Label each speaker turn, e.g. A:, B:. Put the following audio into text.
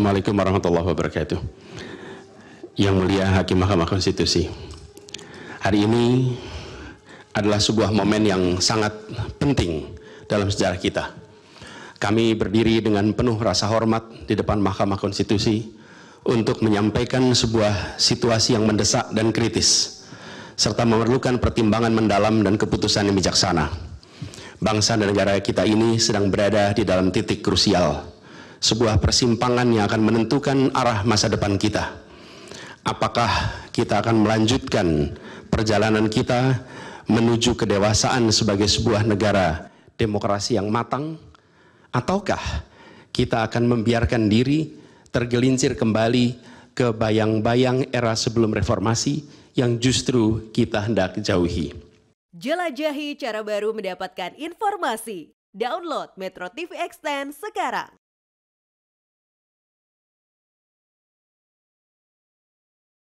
A: Assalamualaikum warahmatullahi wabarakatuh. Yang mulia Hakim Mahkamah Konstitusi. Hari ini adalah sebuah momen yang sangat penting dalam sejarah kita. Kami berdiri dengan penuh rasa hormat di depan Mahkamah Konstitusi untuk menyampaikan sebuah situasi yang mendesak dan kritis, serta memerlukan pertimbangan mendalam dan keputusan yang bijaksana. Bangsa dan negara kita ini sedang berada di dalam titik krusial, sebuah persimpangan yang akan menentukan arah masa depan kita. Apakah kita akan melanjutkan perjalanan kita menuju kedewasaan sebagai sebuah negara demokrasi yang matang, ataukah kita akan membiarkan diri tergelincir kembali ke bayang-bayang era sebelum reformasi yang justru kita hendak jauhi.
B: Jelajahi cara baru mendapatkan informasi. Download Metro TV Extend sekarang.